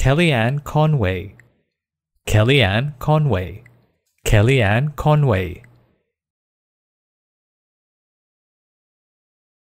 Kellyanne Conway, Kellyanne Conway, Kellyanne Conway.